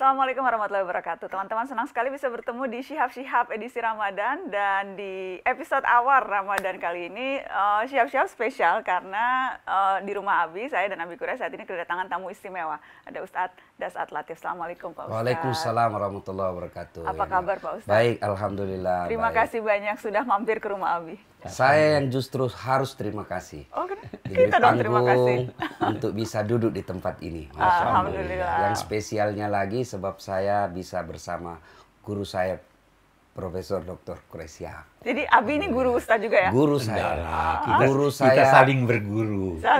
Assalamualaikum warahmatullahi wabarakatuh. Teman-teman senang sekali bisa bertemu di Shihab Shihab edisi Ramadan dan di episode awal Ramadan kali ini uh, Shihab Shihab spesial karena uh, di rumah Abi saya dan Abi Kure saat ini kedatangan tamu istimewa. Ada Ustadz Das Latif. Assalamualaikum Pak Ustadz. Waalaikumsalam warahmatullahi wabarakatuh. Apa kabar Pak Ustadz? Baik, Alhamdulillah. Terima baik. kasih banyak sudah mampir ke rumah Abi. Saya yang justru harus terima kasih. Oh, kan? Diberi kita dong terima kasih. untuk bisa duduk di tempat ini. Masya Alhamdulillah. Yang spesialnya lagi sebab saya bisa bersama guru saya Profesor Dr. Kresia. Jadi Abi ini guru Ustaz juga ya? Guru saya. kita, guru saya. Kita saling berguru. uh,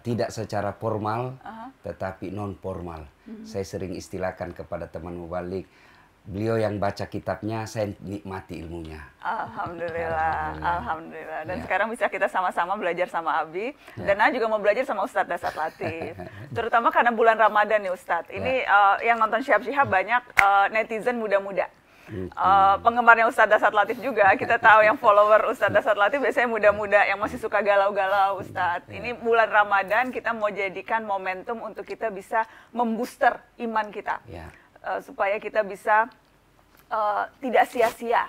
tidak secara formal, uh -huh. tetapi non formal. Uh hmm. -huh. Saya sering istilahkan kepada teman mubalik, beliau yang baca kitabnya, saya nikmati ilmunya. Alhamdulillah, alhamdulillah. alhamdulillah. Dan ya. sekarang bisa kita sama-sama belajar sama Abi, ya. dan juga mau belajar sama Ustadz Dasar Latif. Terutama karena bulan Ramadan nih Ustadz. Ini ya. uh, yang nonton Syihab Syihab banyak uh, netizen muda-muda. Uh, penggemarnya Ustadz Dasar Latif juga, kita tahu yang follower Ustadz Dasar Latif biasanya muda-muda yang masih suka galau-galau Ustadz. Ya. Ini bulan Ramadan kita mau jadikan momentum untuk kita bisa membooster iman kita. Ya. Uh, supaya kita bisa uh, tidak sia-sia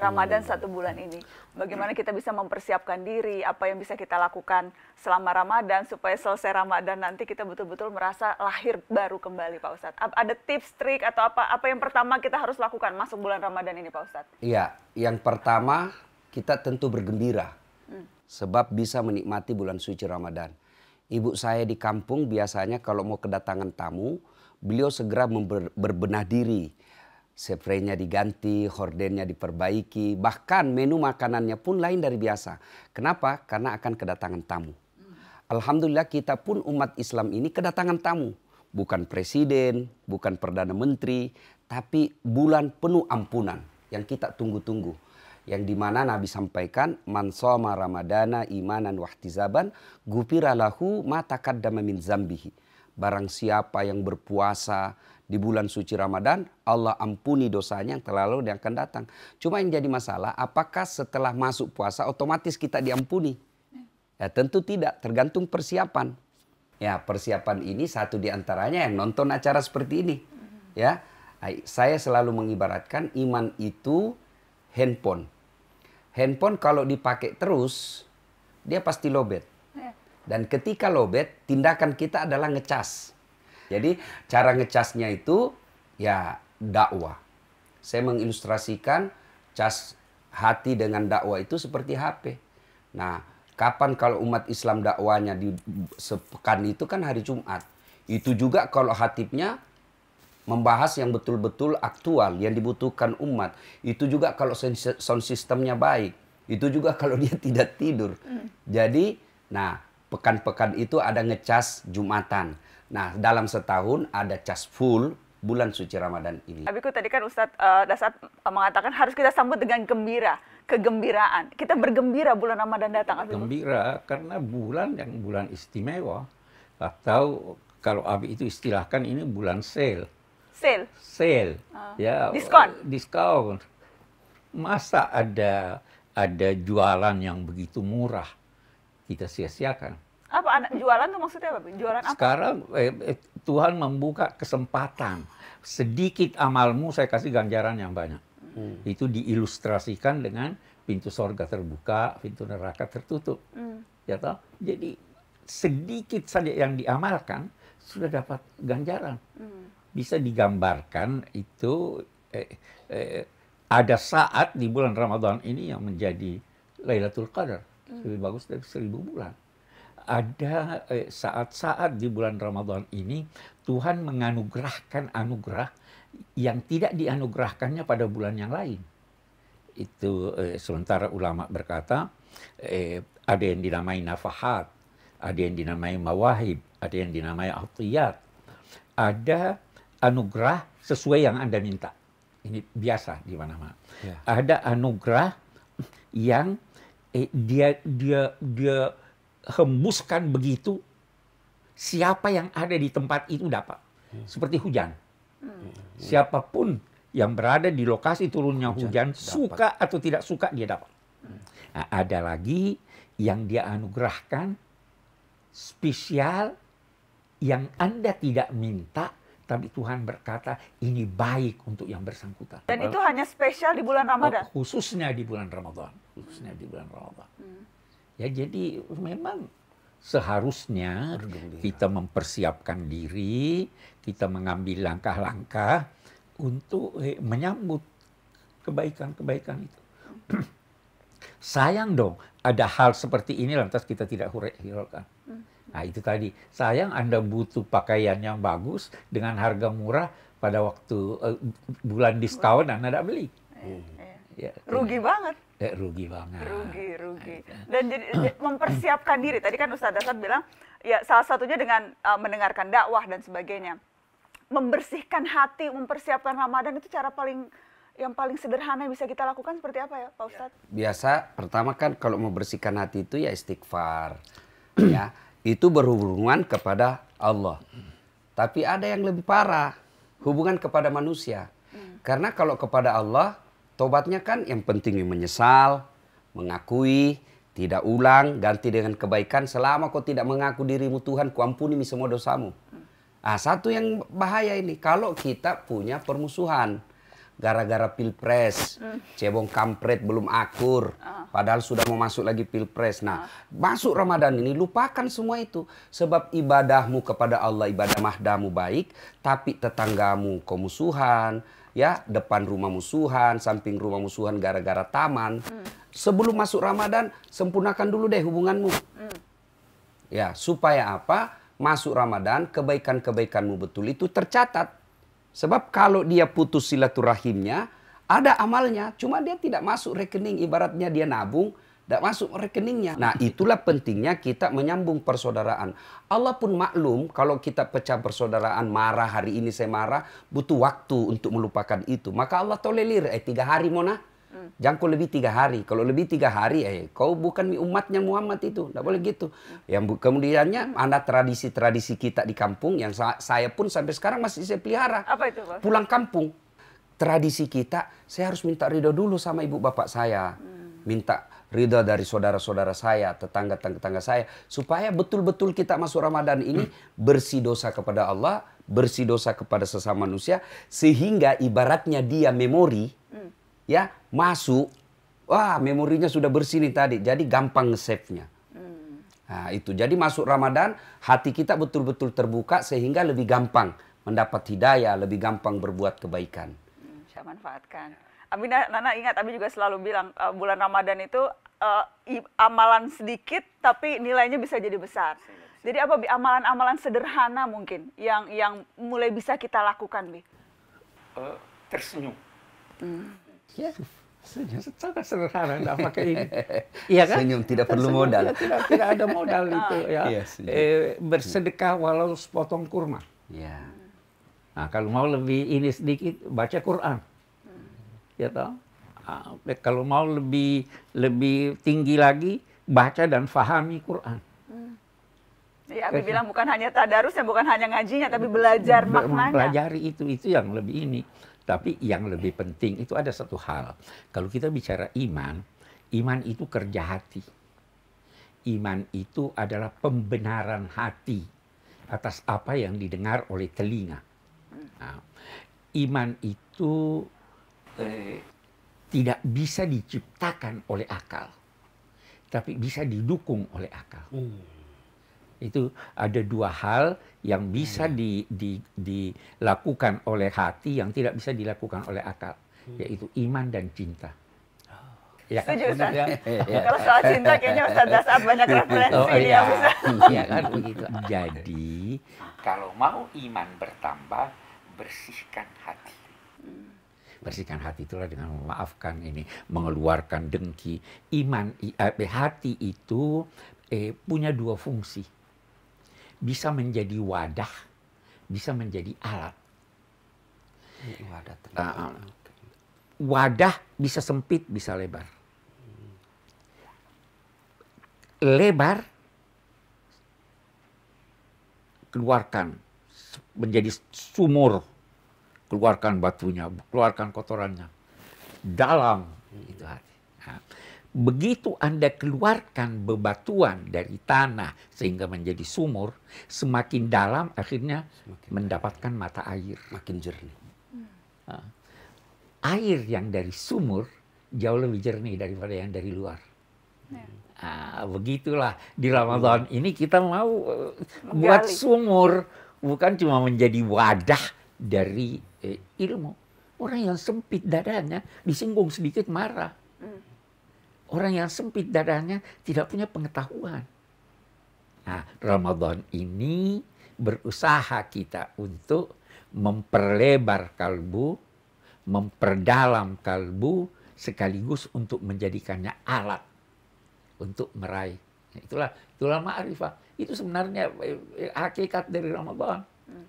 Ramadan hmm. satu bulan ini. Bagaimana kita bisa mempersiapkan diri, apa yang bisa kita lakukan selama Ramadan supaya selesai Ramadan nanti kita betul-betul merasa lahir baru kembali Pak Ustadz. Ada tips, trik atau apa apa yang pertama kita harus lakukan masuk bulan Ramadan ini Pak Ustadz? Iya, yang pertama kita tentu bergembira hmm. sebab bisa menikmati bulan suci Ramadan. Ibu saya di kampung biasanya kalau mau kedatangan tamu, beliau segera berbenah diri Spraynya diganti, hordennya diperbaiki, bahkan menu makanannya pun lain dari biasa. Kenapa? Karena akan kedatangan tamu. Alhamdulillah kita pun umat Islam ini kedatangan tamu. Bukan presiden, bukan perdana menteri, tapi bulan penuh ampunan yang kita tunggu-tunggu. Yang dimana Nabi sampaikan, Man soma ramadana imanan wahtizaban, gupiralahu ma min zambihi. Barang siapa yang berpuasa di bulan suci Ramadan, Allah ampuni dosanya yang terlalu dan akan datang. Cuma yang jadi masalah, apakah setelah masuk puasa otomatis kita diampuni? Ya, tentu tidak, tergantung persiapan. Ya, persiapan ini satu di antaranya yang nonton acara seperti ini. Ya, saya selalu mengibaratkan iman itu handphone. Handphone kalau dipakai terus, dia pasti lobet. Ya. Dan ketika lobet, tindakan kita adalah ngecas jadi cara ngecasnya itu ya dakwah. Saya mengilustrasikan cas hati dengan dakwah itu seperti HP. Nah, kapan kalau umat Islam dakwanya di sepekan itu kan hari Jumat. Itu juga kalau hatipnya membahas yang betul-betul aktual yang dibutuhkan umat. Itu juga kalau sound sistemnya baik. Itu juga kalau dia tidak tidur. Hmm. Jadi, nah pekan-pekan itu ada ngecas Jumatan. Nah, dalam setahun ada cas full bulan suci Ramadan ini. Abiku tadi kan Ustadz uh, eh, Dasat uh, eh, mengatakan harus kita sambut dengan gembira, kegembiraan. Kita bergembira bulan Ramadan datang. Abiku. Gembira karena bulan yang bulan istimewa atau kalau Abi itu istilahkan ini bulan sale. Sale. Sale. Uh, ya. Diskon. diskon. Masa ada ada jualan yang begitu murah kita sia-siakan. Apa anak jualan tuh maksudnya apa? Jualan apa? Sekarang eh, eh, Tuhan membuka kesempatan. Sedikit amalmu saya kasih ganjaran yang banyak. Hmm. Itu diilustrasikan dengan pintu sorga terbuka, pintu neraka tertutup. Hmm. Ya toh? Jadi sedikit saja yang diamalkan sudah dapat ganjaran. Hmm. Bisa digambarkan itu eh, eh, ada saat di bulan Ramadan ini yang menjadi Lailatul Qadar. Hmm. Lebih bagus dari seribu bulan ada eh, saat-saat di bulan Ramadan ini Tuhan menganugerahkan anugerah yang tidak dianugerahkannya pada bulan yang lain. Itu eh, sementara ulama berkata eh, ada yang dinamai nafahat, ada yang dinamai mawahib, ada yang dinamai atiyat. Ada anugerah sesuai yang Anda minta. Ini biasa di mana-mana. Ya. Ada anugerah yang eh, dia dia dia hembuskan begitu, siapa yang ada di tempat itu dapat. Hmm. Seperti hujan. Hmm. Hmm. Siapapun yang berada di lokasi turunnya hujan, suka atau tidak suka dia dapat. Nah, ada lagi yang dia anugerahkan spesial yang Anda tidak minta, tapi Tuhan berkata ini baik untuk yang bersangkutan. Dan itu hanya spesial di bulan oh, Ramadan. Khususnya di bulan Ramadan, khususnya di bulan Ramadan. Ya jadi memang seharusnya ya. kita mempersiapkan diri, kita mengambil langkah-langkah untuk eh, menyambut kebaikan-kebaikan itu. sayang dong ada hal seperti ini lantas kita tidak hiraukan. Hmm. Nah itu tadi, sayang Anda butuh pakaian yang bagus dengan harga murah pada waktu uh, bulan diskon Anda tidak beli. Hmm ya, rugi ya. banget. Ya, rugi banget. Rugi, rugi. Iya. Dan jadi mempersiapkan diri. Tadi kan Ustaz Dasar bilang, ya salah satunya dengan uh, mendengarkan dakwah dan sebagainya. Membersihkan hati, mempersiapkan Ramadan itu cara paling yang paling sederhana yang bisa kita lakukan seperti apa ya Pak ya. Ustadz? Biasa pertama kan kalau membersihkan hati itu ya istighfar. ya, itu berhubungan kepada Allah. Tapi ada yang lebih parah, hubungan kepada manusia. Hmm. Karena kalau kepada Allah Tobatnya kan yang penting menyesal, mengakui, tidak ulang, ganti dengan kebaikan. Selama kau tidak mengaku dirimu Tuhan, kuampuni semua dosamu. Ah satu yang bahaya ini, kalau kita punya permusuhan. Gara-gara pilpres, cebong kampret belum akur. Ah. Padahal sudah mau masuk lagi pilpres. Nah, ah. masuk Ramadan ini, lupakan semua itu. Sebab ibadahmu kepada Allah, ibadah mahdamu baik. Tapi tetanggamu kemusuhan, ya depan rumah musuhan, samping rumah musuhan gara-gara taman. Hmm. Sebelum masuk Ramadan, sempurnakan dulu deh hubunganmu. Hmm. Ya, supaya apa? Masuk Ramadan, kebaikan-kebaikanmu betul itu tercatat. Sebab kalau dia putus silaturahimnya, ada amalnya, cuma dia tidak masuk rekening ibaratnya dia nabung, tidak masuk rekeningnya. Nah itulah pentingnya kita menyambung persaudaraan. Allah pun maklum kalau kita pecah persaudaraan, marah hari ini saya marah, butuh waktu untuk melupakan itu. Maka Allah tolelir eh tiga hari Mona. Hmm. Jangan lebih tiga hari. Kalau lebih tiga hari, eh, kau bukan umatnya Muhammad itu. Tidak boleh gitu. Hmm. Yang kemudiannya ada tradisi-tradisi kita di kampung yang saya pun sampai sekarang masih saya pelihara. Apa itu, Pak? Pulang kampung. Tradisi kita, saya harus minta ridho dulu sama ibu bapak saya. Hmm. Minta ridha dari saudara-saudara saya, tetangga-tetangga saya, supaya betul-betul kita masuk Ramadan ini bersih dosa kepada Allah, bersih dosa kepada sesama manusia, sehingga ibaratnya dia memori, hmm. ya masuk, wah memorinya sudah bersih nih tadi, jadi gampang save-nya. Hmm. Nah, itu jadi masuk Ramadan hati kita betul-betul terbuka sehingga lebih gampang mendapat hidayah, lebih gampang berbuat kebaikan. Hmm, saya manfaatkan. Abi Nana ingat Abi juga selalu bilang uh, bulan Ramadan itu uh, amalan sedikit tapi nilainya bisa jadi besar. Jadi apa Bi amalan-amalan sederhana mungkin yang yang mulai bisa kita lakukan Bi? Uh, tersenyum. Hmm. Ya, senyum sangat sederhana, tidak pakai ini. Iya kan? Senyum tidak perlu senyum, modal. Tidak, tidak ada modal itu ya. ya eh, bersedekah walau sepotong kurma. Ya. Nah, kalau mau lebih ini sedikit baca Quran ya toh. Uh, kalau mau lebih lebih tinggi lagi baca dan fahami Quran. Hmm. Ya, Abi bilang bukan hanya tadarus ya bukan hanya ngajinya tapi belajar Be maknanya. Belajar itu itu yang lebih ini. Tapi yang lebih penting itu ada satu hal. Kalau kita bicara iman, iman itu kerja hati. Iman itu adalah pembenaran hati atas apa yang didengar oleh telinga. Nah, iman itu eh, tidak bisa diciptakan oleh akal, tapi bisa didukung oleh akal. Hmm. Itu ada dua hal yang bisa hmm. di, di, dilakukan oleh hati yang tidak bisa dilakukan oleh akal, hmm. yaitu iman dan cinta. Ah. Ya, kan? Ustaz. Ya, ya. Kalau soal cinta kayaknya Ustaz Dasar banyak oh, referensi oh, iya. ya, Ustaz. Iya kan begitu. Jadi, kalau mau iman bertambah, bersihkan hati. Hmm bersihkan hati itulah dengan memaafkan ini, mengeluarkan dengki. Iman eh, hati itu eh, punya dua fungsi. Bisa menjadi wadah, bisa menjadi alat. Wadah, ah, ah. wadah bisa sempit, bisa lebar. Lebar keluarkan menjadi sumur keluarkan batunya, keluarkan kotorannya. Dalam itu hati. Nah, begitu Anda keluarkan bebatuan dari tanah sehingga menjadi sumur, semakin dalam akhirnya semakin mendapatkan air. mata air. Makin jernih. Nah, air yang dari sumur jauh lebih jernih daripada yang dari luar. Nah, begitulah di Ramadan hmm. ini kita mau eh, buat sumur bukan cuma menjadi wadah dari eh, ilmu. Orang yang sempit dadanya disinggung sedikit marah. Hmm. Orang yang sempit dadanya tidak punya pengetahuan. Nah, Ramadan ini berusaha kita untuk memperlebar kalbu, memperdalam kalbu, sekaligus untuk menjadikannya alat untuk meraih. Nah, itulah itulah ma'rifah. Itu sebenarnya eh, eh, hakikat dari Ramadan. Hmm.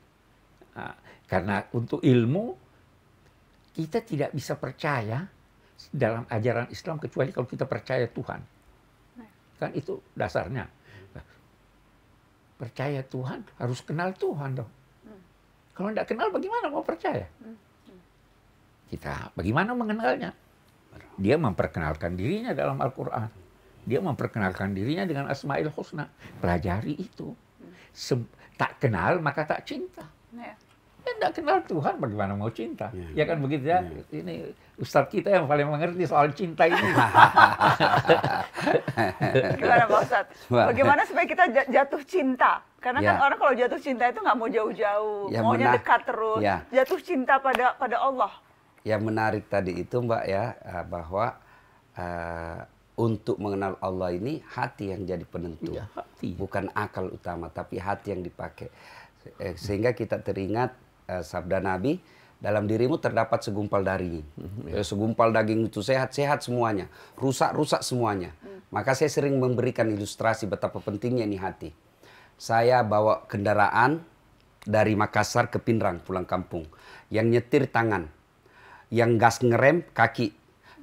Nah, karena untuk ilmu kita tidak bisa percaya dalam ajaran Islam kecuali kalau kita percaya Tuhan. Kan itu dasarnya. Nah, percaya Tuhan harus kenal Tuhan dong. Hmm. Kalau tidak kenal bagaimana mau percaya? Hmm. Kita bagaimana mengenalnya? Dia memperkenalkan dirinya dalam Al-Quran. Dia memperkenalkan dirinya dengan Asma'il Husna. Pelajari itu. Hmm. Sem tak kenal maka tak cinta. Iya. Ya. Dia tidak kenal Tuhan bagaimana mau cinta. Ya, ya kan begitu ya. ya. Ini Ustadz kita yang paling mengerti soal cinta ini. Gimana Pak Ustadz? Bagaimana supaya kita jatuh cinta? Karena kan ya. kan orang kalau jatuh cinta itu nggak mau jauh-jauh, ya, maunya benar. dekat terus. Ya. Jatuh cinta pada pada Allah. Yang menarik tadi itu Mbak ya eh, bahwa uh, untuk mengenal Allah ini hati yang jadi penentu. Ya, hati. Bukan akal utama tapi hati yang dipakai Eh, sehingga kita teringat eh, sabda Nabi, dalam dirimu terdapat segumpal daging. Mm-hmm. Segumpal daging itu sehat-sehat semuanya, rusak-rusak semuanya. Mm. Maka saya sering memberikan ilustrasi betapa pentingnya ini hati. Saya bawa kendaraan dari Makassar ke Pinrang pulang kampung. Yang nyetir tangan, yang gas ngerem kaki,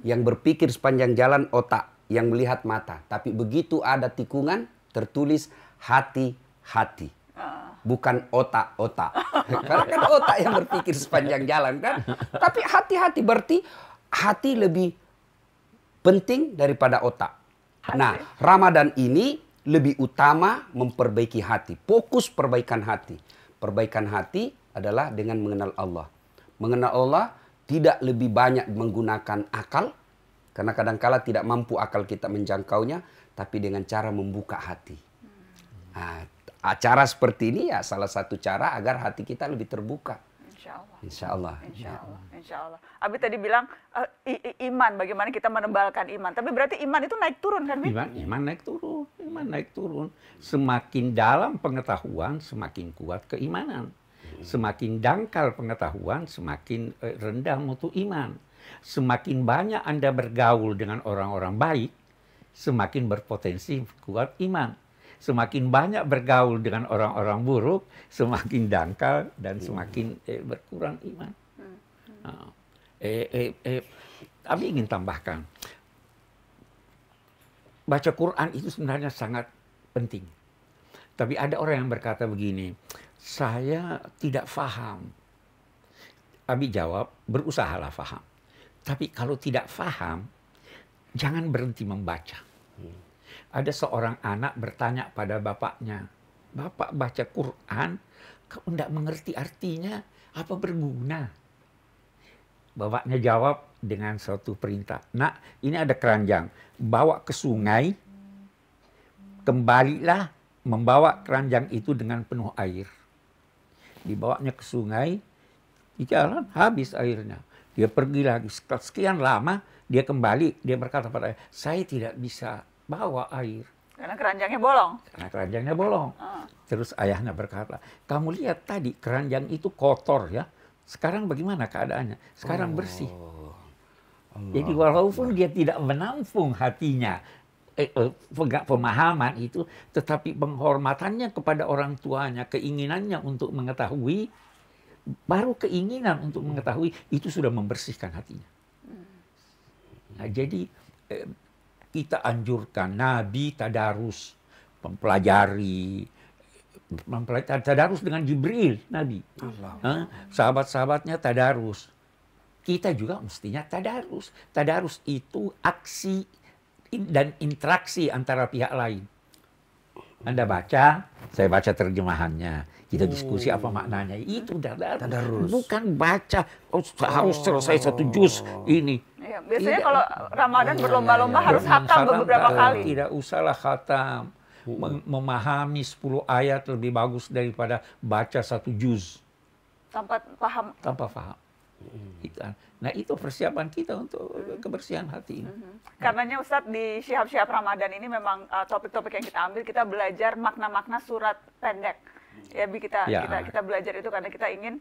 yang berpikir sepanjang jalan otak, yang melihat mata. Tapi begitu ada tikungan tertulis hati-hati. Ah bukan otak-otak. Karena kan otak yang berpikir sepanjang jalan kan. Tapi hati-hati berarti hati lebih penting daripada otak. Nah, Ramadan ini lebih utama memperbaiki hati. Fokus perbaikan hati. Perbaikan hati adalah dengan mengenal Allah. Mengenal Allah tidak lebih banyak menggunakan akal karena kadang-kala tidak mampu akal kita menjangkaunya tapi dengan cara membuka hati. Nah, acara seperti ini ya salah satu cara agar hati kita lebih terbuka. Insya Allah. Insya Allah. Insya Allah. Insya Allah. Abi tadi bilang uh, iman, bagaimana kita menebalkan iman. Tapi berarti iman itu naik turun kan, Bi? Iman, iman naik turun, iman naik turun. Semakin dalam pengetahuan, semakin kuat keimanan. Semakin dangkal pengetahuan, semakin eh, rendah mutu iman. Semakin banyak Anda bergaul dengan orang-orang baik, semakin berpotensi kuat iman semakin banyak bergaul dengan orang-orang buruk, semakin dangkal dan hmm. semakin eh, berkurang iman. Nah, eh, eh, eh, tapi ingin tambahkan, baca Quran itu sebenarnya sangat penting. Tapi ada orang yang berkata begini, saya tidak faham. Abi jawab, berusahalah faham. Tapi kalau tidak faham, jangan berhenti membaca ada seorang anak bertanya pada bapaknya, Bapak baca Quran, kau tidak mengerti artinya, apa berguna? Bapaknya jawab dengan suatu perintah, Nak, ini ada keranjang, bawa ke sungai, kembalilah membawa keranjang itu dengan penuh air. Dibawanya ke sungai, di jalan habis airnya. Dia pergi lagi, sekian lama dia kembali, dia berkata pada saya, saya tidak bisa bawa air. Karena keranjangnya bolong. Karena keranjangnya bolong. Uh. Terus ayahnya berkata, kamu lihat tadi keranjang itu kotor ya. Sekarang bagaimana keadaannya? Sekarang oh. bersih. Allah. Jadi walaupun Allah. dia tidak menampung hatinya eh, eh, pemahaman itu, tetapi penghormatannya kepada orang tuanya, keinginannya untuk mengetahui, baru keinginan untuk mengetahui itu sudah membersihkan hatinya. Hmm. Nah, jadi eh, kita anjurkan Nabi tadarus, mempelajari, mempelajari tadarus dengan Jibril Nabi. Sahabat-sahabatnya tadarus. Kita juga mestinya tadarus. Tadarus itu aksi dan interaksi antara pihak lain. Anda baca, saya baca terjemahannya. Kita diskusi apa oh. maknanya. Itu tadarus. tadarus. Bukan baca oh, harus selesai satu juz oh. ini biasanya tidak, kalau Ramadan iya, berlomba-lomba iya, iya. harus hatam beberapa eh, kali. Tidak usahlah hatam. Mem memahami 10 ayat lebih bagus daripada baca satu juz. Tanpa paham. Tanpa paham. Hmm. Kan? Nah itu persiapan kita untuk hmm. kebersihan hati. Hmm. Karenanya Ustadz di siap-siap Ramadan ini memang eh, topik-topik uh, yang kita ambil kita belajar makna-makna surat pendek. Ya kita ya. kita kita belajar itu karena kita ingin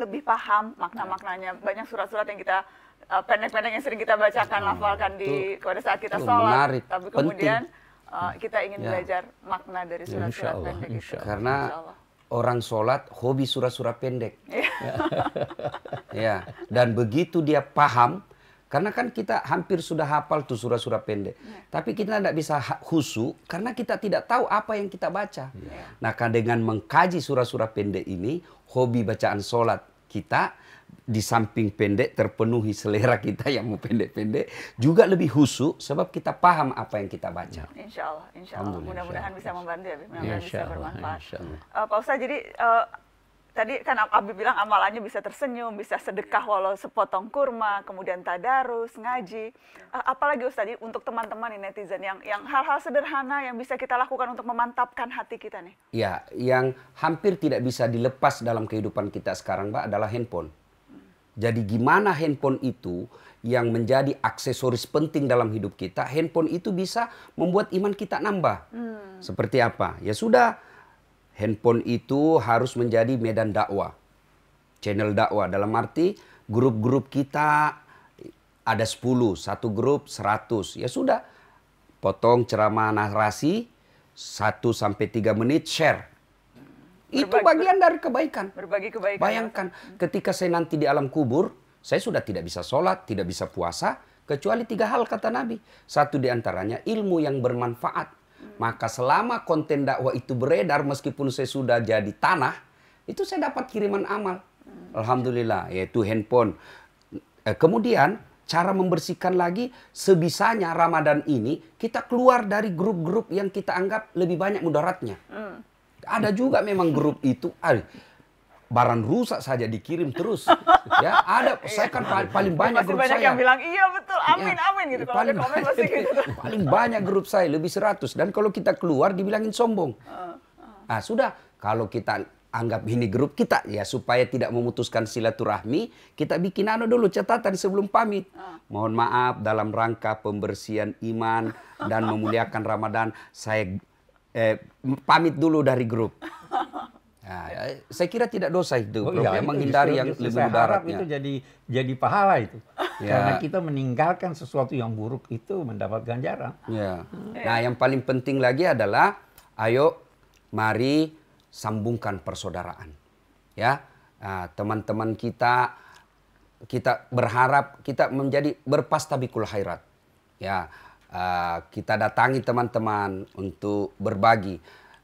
lebih paham makna-maknanya. Banyak surat-surat yang kita Eh, pendek-pendek yang sering kita bacakan, hmm, lafalkan di pada saat kita sholat. Menarik, tapi kemudian uh, kita ingin ya. belajar makna dari ya, surat-surat ya, pendek Karena insya Allah. orang sholat hobi surat-surat pendek. Ya. ya. Dan begitu dia paham, karena kan kita hampir sudah hafal tuh surat-surat pendek. Ya. Tapi kita tidak bisa husu karena kita tidak tahu apa yang kita baca. Ya. Nah, dengan mengkaji surat-surat pendek ini, hobi bacaan sholat kita di samping pendek terpenuhi selera kita yang mau pendek-pendek juga lebih husu sebab kita paham apa yang kita baca. Ya. Insya Allah, insya Allah. Mudah-mudahan bisa membantu ya, mudah-mudahan bisa bermanfaat. Uh, Pak Ustaz, jadi uh, tadi kan Abi bilang amalannya bisa tersenyum, bisa sedekah walau sepotong kurma, kemudian tadarus, ngaji. Uh, apalagi Ustaz, jadi untuk teman-teman netizen yang yang hal-hal sederhana yang bisa kita lakukan untuk memantapkan hati kita nih. Ya, yang hampir tidak bisa dilepas dalam kehidupan kita sekarang, Mbak, adalah handphone jadi gimana handphone itu yang menjadi aksesoris penting dalam hidup kita, handphone itu bisa membuat iman kita nambah. Hmm. Seperti apa? Ya sudah, handphone itu harus menjadi medan dakwah. Channel dakwah dalam arti grup-grup kita ada 10, satu grup 100. Ya sudah, potong ceramah narasi 1 sampai 3 menit share Berbagi, itu bagian dari kebaikan. Berbagi kebaikan. Bayangkan ya. ketika saya nanti di alam kubur, saya sudah tidak bisa sholat, tidak bisa puasa, kecuali tiga hal kata Nabi. Satu di antaranya ilmu yang bermanfaat. Maka selama konten dakwah itu beredar, meskipun saya sudah jadi tanah, itu saya dapat kiriman amal. Alhamdulillah, yaitu handphone. Eh, kemudian cara membersihkan lagi sebisanya Ramadan ini kita keluar dari grup-grup yang kita anggap lebih banyak mudaratnya. Hmm. Ada juga memang grup itu. Ah, barang rusak saja dikirim terus. ya, ada saya kan iya. paling, banyak grup banyak saya. yang bilang iya betul, iya. amin ya, amin gitu. Kalau paling, gitu. paling banyak grup saya lebih 100 dan kalau kita keluar dibilangin sombong. Nah, sudah kalau kita anggap ini grup kita ya supaya tidak memutuskan silaturahmi, kita bikin anu dulu catatan sebelum pamit. Mohon maaf dalam rangka pembersihan iman dan memuliakan Ramadan, saya eh, pamit dulu dari grup. Nah, ya, saya kira tidak dosa itu, oh, iya, Ya, menghindari yang lebih saya ya. itu jadi jadi pahala itu. Ya. Karena kita meninggalkan sesuatu yang buruk itu mendapat ganjaran. Ya. Hmm. Nah, yang paling penting lagi adalah ayo mari sambungkan persaudaraan. Ya. Nah, teman-teman kita kita berharap kita menjadi berpastabikul khairat. Ya, uh, kita datangi teman-teman untuk berbagi.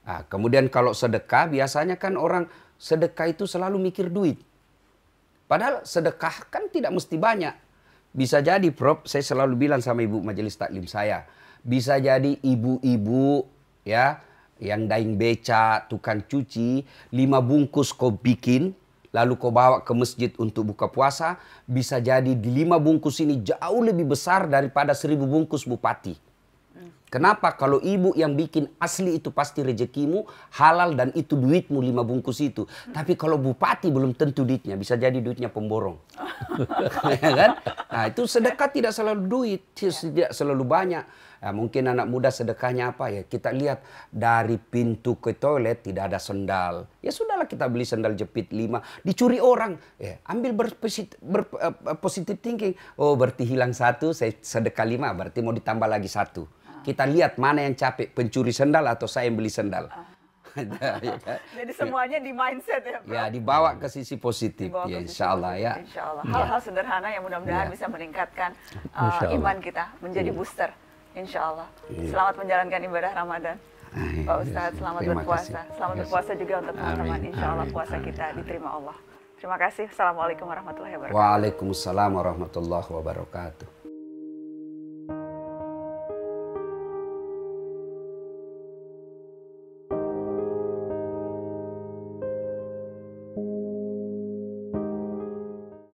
Uh, kemudian kalau sedekah biasanya kan orang sedekah itu selalu mikir duit. Padahal sedekah kan tidak mesti banyak. Bisa jadi Prof, saya selalu bilang sama ibu majelis taklim saya, bisa jadi ibu-ibu ya yang daing beca, tukang cuci, lima bungkus kau bikin, lalu kau bawa ke masjid untuk buka puasa, bisa jadi di lima bungkus ini jauh lebih besar daripada seribu bungkus bupati. Kenapa? Kalau ibu yang bikin asli itu pasti rezekimu, halal dan itu duitmu lima bungkus itu. Tapi kalau bupati belum tentu duitnya, bisa jadi duitnya pemborong. ya kan? Nah itu sedekat tidak selalu duit, tidak selalu banyak. Ya, mungkin anak muda sedekahnya apa ya? Kita lihat dari pintu ke toilet tidak ada sendal. Ya sudahlah kita beli sendal jepit lima. Dicuri orang. Ya, ambil berposit, berpositif eh, eh, thinking. Oh berarti hilang satu, saya sedekah lima. Berarti mau ditambah lagi satu. Kita lihat mana yang capek, pencuri sendal atau saya yang beli sendal. Ah. Ya, ya. Jadi semuanya di mindset ya Bro? Ya dibawa ke sisi positif ke ya insya Allah ya. Insya Allah. Hal-hal ya. sederhana yang mudah-mudahan ya. bisa meningkatkan uh, iman kita menjadi iya. booster. Insya Allah. Iya. Selamat menjalankan ibadah Ramadan. Amin. Pak Ustadz, selamat Terima berpuasa. Kasih. Selamat berpuasa juga untuk teman-teman. Insya Allah puasa Amin. kita diterima Allah. Terima kasih. Assalamualaikum warahmatullahi wabarakatuh. Waalaikumsalam warahmatullahi wabarakatuh.